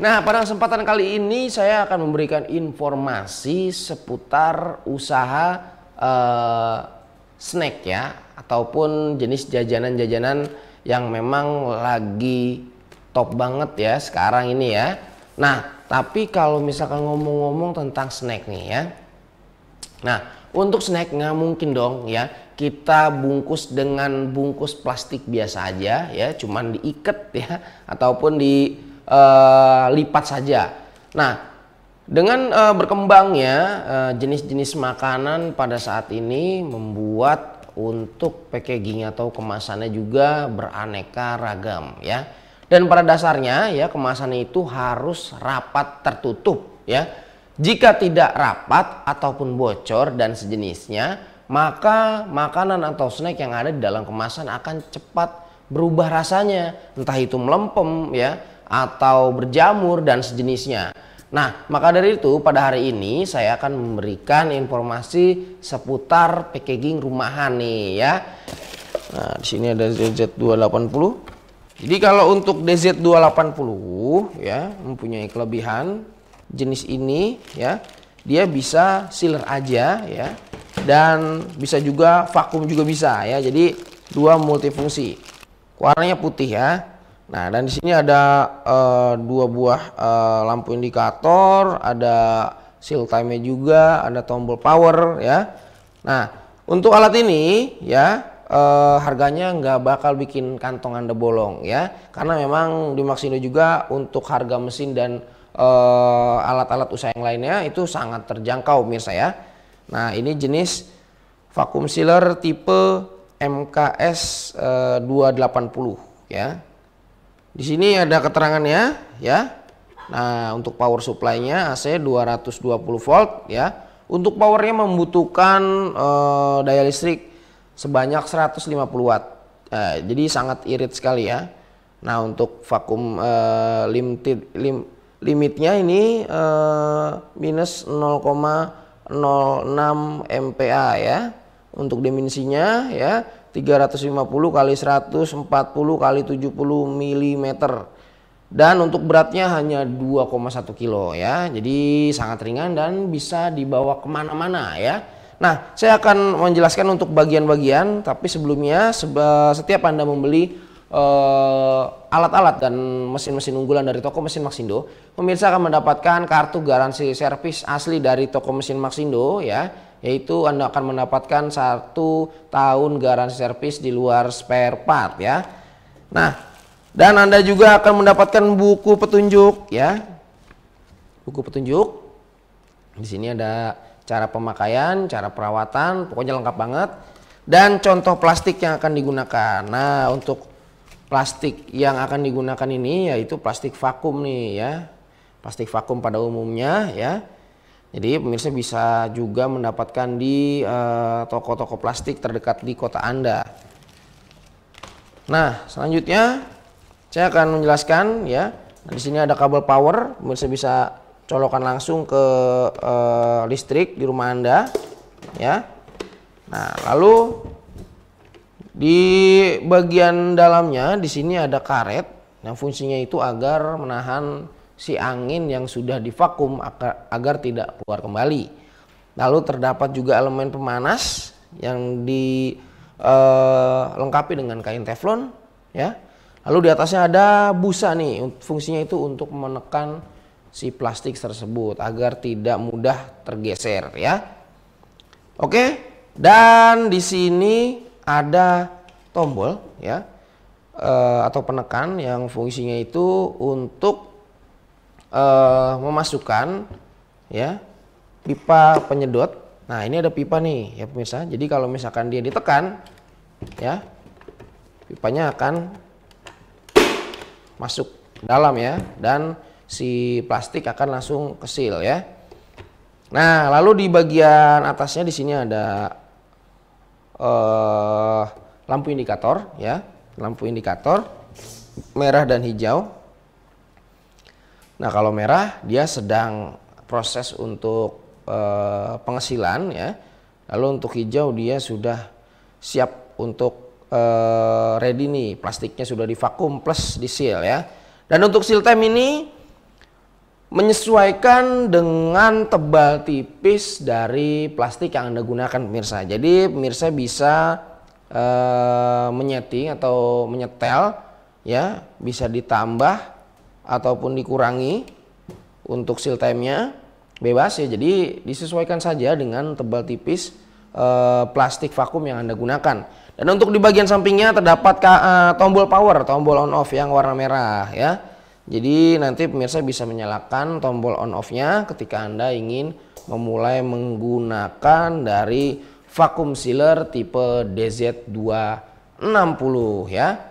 Nah, pada kesempatan kali ini saya akan memberikan informasi seputar usaha eh, snack ya, ataupun jenis jajanan-jajanan yang memang lagi top banget ya sekarang ini ya. Nah, tapi kalau misalkan ngomong-ngomong tentang snack nih ya. Nah, untuk snack nggak mungkin dong ya kita bungkus dengan bungkus plastik biasa aja ya, cuman diikat ya ataupun di uh, lipat saja. Nah, dengan uh, berkembangnya eh, jenis-jenis uh, makanan pada saat ini membuat untuk packaging atau kemasannya juga beraneka ragam ya. Dan pada dasarnya ya kemasan itu harus rapat tertutup ya. Jika tidak rapat ataupun bocor dan sejenisnya, maka makanan atau snack yang ada di dalam kemasan akan cepat berubah rasanya, entah itu melempem ya atau berjamur dan sejenisnya. Nah, maka dari itu pada hari ini saya akan memberikan informasi seputar packaging rumahan nih ya. Nah, di sini ada DZ280. Jadi kalau untuk DZ280 ya mempunyai kelebihan jenis ini ya, dia bisa sealer aja ya dan bisa juga vakum juga bisa ya. Jadi dua multifungsi. Warnanya putih ya. Nah, dan di sini ada uh, dua buah uh, lampu indikator, ada seal time juga, ada tombol power ya. Nah, untuk alat ini ya uh, harganya nggak bakal bikin kantong Anda bolong ya. Karena memang di Maxindo juga untuk harga mesin dan alat-alat uh, usaha yang lainnya itu sangat terjangkau mirsa ya. Nah, ini jenis vacuum sealer tipe MKS uh, 280 ya. Di sini ada keterangannya ya. Nah, untuk power supply-nya AC 220 volt ya. Untuk powernya membutuhkan eh, daya listrik sebanyak 150 watt. Eh, jadi sangat irit sekali ya. Nah, untuk vakum eh, limited lim, limitnya ini eh, minus 0,06 MPa ya. Untuk dimensinya ya 350 kali 140 kali 70 mm dan untuk beratnya hanya 2,1 kilo ya jadi sangat ringan dan bisa dibawa kemana-mana ya nah saya akan menjelaskan untuk bagian-bagian tapi sebelumnya setiap anda membeli eh, alat-alat uh, dan mesin-mesin unggulan dari toko mesin Maxindo pemirsa akan mendapatkan kartu garansi servis asli dari toko mesin Maxindo ya yaitu Anda akan mendapatkan satu tahun garansi servis di luar spare part ya. Nah, dan Anda juga akan mendapatkan buku petunjuk ya. Buku petunjuk. Di sini ada cara pemakaian, cara perawatan, pokoknya lengkap banget. Dan contoh plastik yang akan digunakan. Nah, untuk plastik yang akan digunakan ini yaitu plastik vakum nih ya. Plastik vakum pada umumnya ya jadi pemirsa bisa juga mendapatkan di eh, toko-toko uh, plastik terdekat di kota Anda. Nah, selanjutnya saya akan menjelaskan ya. Nah, di sini ada kabel power, pemirsa bisa colokan langsung ke uh, listrik di rumah Anda ya. Nah, lalu di bagian dalamnya di sini ada karet yang nah, fungsinya itu agar menahan si angin yang sudah divakum agar, agar tidak keluar kembali. Lalu terdapat juga elemen pemanas yang dilengkapi eh, dengan kain teflon ya. Lalu di atasnya ada busa nih, fungsinya itu untuk menekan si plastik tersebut agar tidak mudah tergeser ya. Oke, dan di sini ada tombol ya eh, atau penekan yang fungsinya itu untuk uh, memasukkan ya pipa penyedot. Nah, ini ada pipa nih ya pemirsa. Jadi kalau misalkan dia ditekan ya pipanya akan masuk dalam ya dan si plastik akan langsung kesil ya. Nah, lalu di bagian atasnya di sini ada uh, lampu indikator ya, lampu indikator merah dan hijau Nah kalau merah dia sedang proses untuk e, eh, pengesilan ya. Lalu untuk hijau dia sudah siap untuk e, ready nih plastiknya sudah divakum plus disil ya. Dan untuk seal time ini menyesuaikan dengan tebal tipis dari plastik yang Anda gunakan pemirsa. Jadi pemirsa bisa e, menyeting atau menyetel ya, bisa ditambah ataupun dikurangi untuk seal time-nya bebas ya. Jadi disesuaikan saja dengan tebal tipis e, plastik vakum yang Anda gunakan. Dan untuk di bagian sampingnya terdapat ka, e, tombol power, tombol on off yang warna merah ya. Jadi nanti pemirsa bisa menyalakan tombol on off-nya ketika Anda ingin memulai menggunakan dari vakum sealer tipe DZ260 ya.